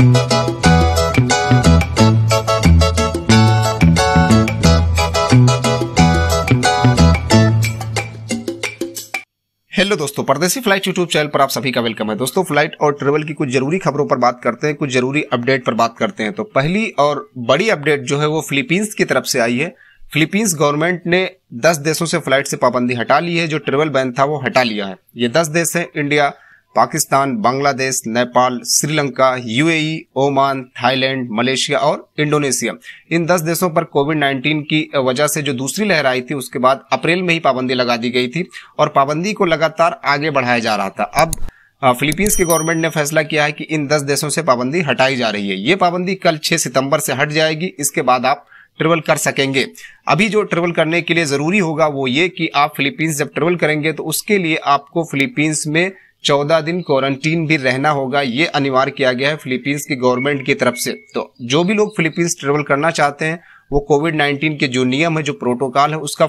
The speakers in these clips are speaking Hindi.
हेलो दोस्तों परदेसी फ्लाइट यूट्यूब चैनल पर आप सभी का वेलकम है दोस्तों फ्लाइट और ट्रेवल की कुछ जरूरी खबरों पर बात करते हैं कुछ जरूरी अपडेट पर बात करते हैं तो पहली और बड़ी अपडेट जो है वो फिलीपींस की तरफ से आई है फिलीपींस गवर्नमेंट ने 10 देशों से फ्लाइट से पाबंदी हटा ली है जो ट्रेवल बैन था वो हटा लिया है ये दस देश है India Pakistan Bangladesh Nepal Sri Lanka UAE Oman Thailand Malaysia और इंडोनेशिया इन दस देशों पर कोविड 19 की वजह से जो दूसरी लहर आई थी उसके बाद अप्रैल में ही पाबंदी लगा दी गई थी और पाबंदी को लगातार आगे बढ़ाया जा रहा था अब फिलीपींस के गवर्नमेंट ने फैसला किया है कि इन दस देशों से पाबंदी हटाई जा रही है ये पाबंदी कल छह सितंबर से हट जाएगी इसके बाद आप ट्रेवल कर सकेंगे अभी जो ट्रेवल करने के लिए जरूरी होगा वो ये कि आप फिलीपींस जब ट्रेवल करेंगे तो उसके लिए आपको फिलीपींस में चौदह दिन क्वारंटीन भी रहना होगा ये अनिवार्य किया गया है फिलीपींस की गवर्नमेंट की तरफ से तो जो भी लोग फिलीपींस ट्रेवल करना चाहते हैं वो कोविड 19 के जो नियम है जो प्रोटोकॉल है उसका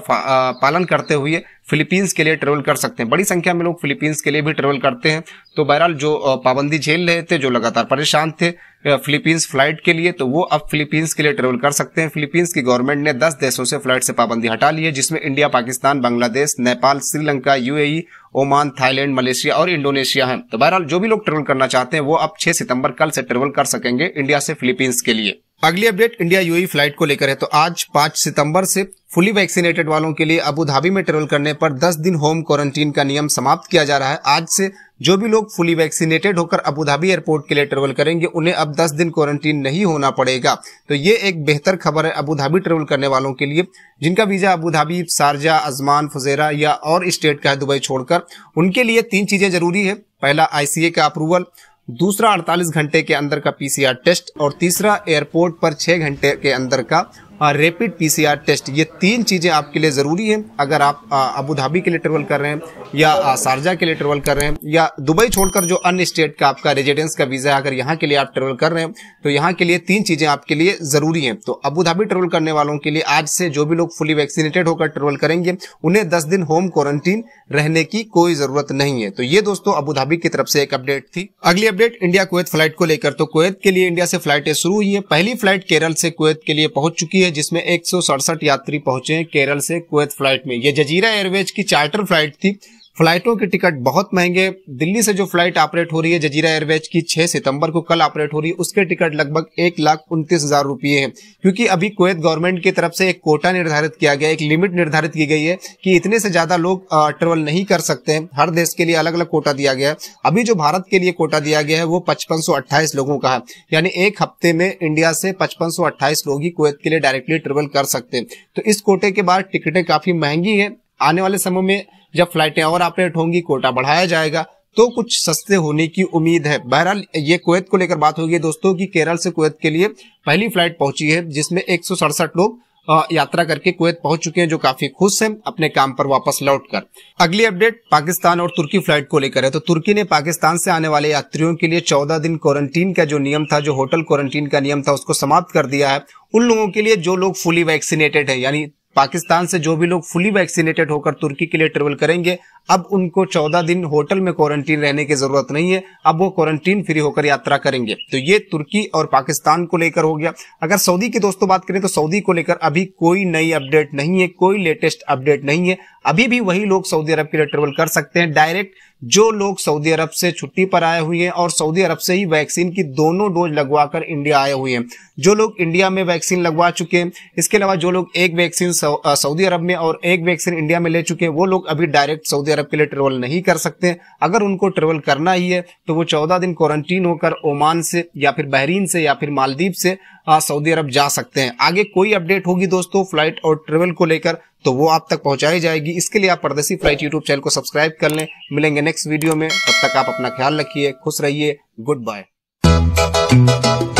पालन करते हुए फिलीपींस के लिए ट्रेवल कर सकते हैं बड़ी संख्या में लोग फिलीपींस के लिए भी ट्रेवल करते हैं तो बहरहाल जो पाबंदी झेल रहे थे जो लगातार परेशान थे फिलीपींस फ्लाइट के लिए तो वो अब फिलीपींस के लिए ट्रेवल कर सकते हैं फिलीपींस की गवर्नमेंट ने 10 देशों से फ्लाइट से पाबंदी हटा ली है जिसमें India Pakistan Bangladesh Nepal Sri Lanka UAE Oman Thailand Malaysia और इंडोनेशिया है तो बहरहाल जो भी लोग ट्रेवल करना चाहते हैं वो अब छह सितम्बर कल से ट्रेवल कर सकेंगे इंडिया से फिलीपींस के लिए अगली अपडेट इंडिया यूएई फ्लाइट को लेकर है तो आज 5 सितंबर से फुली वैक्सीनेटेड वालों के लिए अबू धाबी में ट्रेवल करने पर 10 दिन होम क्वारंटीन का नियम समाप्त किया जा रहा है आज से जो भी लोग फुली वैक्सीनेटेड होकर अबू धाबी एयरपोर्ट के लिए ट्रेवल करेंगे उन्हें अब 10 दिन क्वारंटीन नहीं होना पड़ेगा तो ये एक बेहतर खबर है अबू धाबी ट्रेवल करने वालों के लिए जिनका visa Abu Dhabi Sharjah Ajman Fujairah या और स्टेट का है दुबई छोड़कर उनके लिए तीन चीजें जरूरी है पहला आईसीए का अप्रूवल दूसरा 48 घंटे के अंदर का पीसीआर टेस्ट और तीसरा एयरपोर्ट पर 6 घंटे के अंदर का रेपिड पीसीआर टेस्ट ये तीन चीज़ें आपके लिए ज़रूरी है अगर आप अबू धाबी के लिए ट्रेवल कर रहे हैं या शारजा के लिए ट्रेवल कर रहे हैं या दुबई छोड़कर जो अन्य स्टेट का आपका रेजिडेंस का वीज़ा है अगर यहाँ के लिए आप ट्रेवल कर रहे हैं तो यहाँ के लिए तीन चीज़ें आपके लिए ज़रूरी हैं तो अबू धाबी ट्रेवल करने वालों के लिए आज से जो भी लोग फुली वैक्सीनेटेड होकर ट्रेवल करेंगे उन्हें दस दिन होम क्वारंटीन रहने की कोई ज़रूरत नहीं है तो ये दोस्तों अबू धाबी की तरफ से एक अपडेट थी अगली अपडेट इंडिया कुवैत फ्लाइट को लेकर तो कोवैत के लिए इंडिया से फ्लाइटें शुरू हुई है पहली फ्लाइट केरल से कोवैत के लिए पहुंच चुकी है जिसमें एक यात्री पहुंचे केरल से कुवैत फ्लाइट में यह जजीरा एयरवेज की चार्टर फ्लाइट थी फ्लाइटों के टिकट बहुत महंगे दिल्ली से जो फ्लाइट ऑपरेट हो रही है जजीरा एयरवेज की 6 सितंबर को कल ऑपरेट हो रही है उसके टिकट लगभग एक लाख उनतीस हजार रुपये है क्योंकि अभी कुवैत गवर्नमेंट की तरफ से एक कोटा निर्धारित किया गया एक लिमिट निर्धारित की गई है कि इतने से ज्यादा लोग ट्रेवल नहीं कर सकते हैं हर देश के लिए अलग अलग कोटा दिया गया है अभी जो भारत के लिए कोटा दिया गया है वो पचपन लोगों का है यानी एक हफ्ते में इंडिया से पचपन लोग ही कुवैत के लिए डायरेक्टली ट्रेवल कर सकते हैं तो इस कोटे के बाद टिकटें काफी महंगी है आने वाले समय में जब फ्लाइटें और ऑपरेट होंगी कोटा बढ़ाया जाएगा तो कुछ सस्ते होने की उम्मीद है बहरहाल ये कुवैत को लेकर बात होगी दोस्तों कि केरल से कुवैत के लिए पहली फ्लाइट पहुंची है जिसमें एक लोग यात्रा करके कुवैत पहुंच चुके हैं जो काफी खुश हैं अपने काम पर वापस लौटकर अगली अपडेट पाकिस्तान और तुर्की फ्लाइट को लेकर है तो तुर्की ने पाकिस्तान से आने वाले यात्रियों के लिए 14 दिन क्वारंटीन का जो नियम था जो होटल क्वारंटीन का नियम था उसको समाप्त कर दिया है उन लोगों के लिए जो लोग फुली वैक्सीनेटेड है यानी पाकिस्तान से जो भी लोग फुली वैक्सीनेटेड होकर तुर्की के लिए ट्रेवल करेंगे अब उनको चौदह दिन होटल में क्वारंटीन रहने की जरूरत नहीं है अब वो क्वारंटीन फ्री होकर यात्रा करेंगे तो ये तुर्की और पाकिस्तान को लेकर हो गया अगर सऊदी की दोस्तों बात करें तो सऊदी को लेकर अभी कोई नई अपडेट नहीं है कोई लेटेस्ट अपडेट नहीं है अभी भी वही लोग सऊदी अरब के लिए ट्रेवल कर सकते हैं डायरेक्ट जो लोग सऊदी अरब से छुट्टी पर आए हुए हैं और सऊदी अरब से ही वैक्सीन की दोनों डोज लगवाकर इंडिया आए हुए हैं जो लोग इंडिया में वैक्सीन लगवा चुके हैं इसके अलावा जो लोग एक वैक्सीन सऊदी अरब में और एक वैक्सीन इंडिया में ले चुके हैं वो लोग अभी डायरेक्ट सऊदी अरब के लिए ट्रेवल नहीं कर सकते अगर उनको ट्रेवल करना ही है तो वो चौदह दिन क्वारंटीन होकर ओमान से या फिर बहरीन से या फिर मालदीव से सऊदी अरब जा सकते हैं आगे कोई अपडेट होगी दोस्तों फ्लाइट और ट्रेवल को लेकर तो वो आप तक पहुंचाई जाएगी इसके लिए आप परदेसी फ्लाइट यूट्यूब चैनल को सब्सक्राइब कर लें मिलेंगे नेक्स्ट वीडियो में तब तक आप अपना ख्याल रखिए खुश रहिए गुड बाय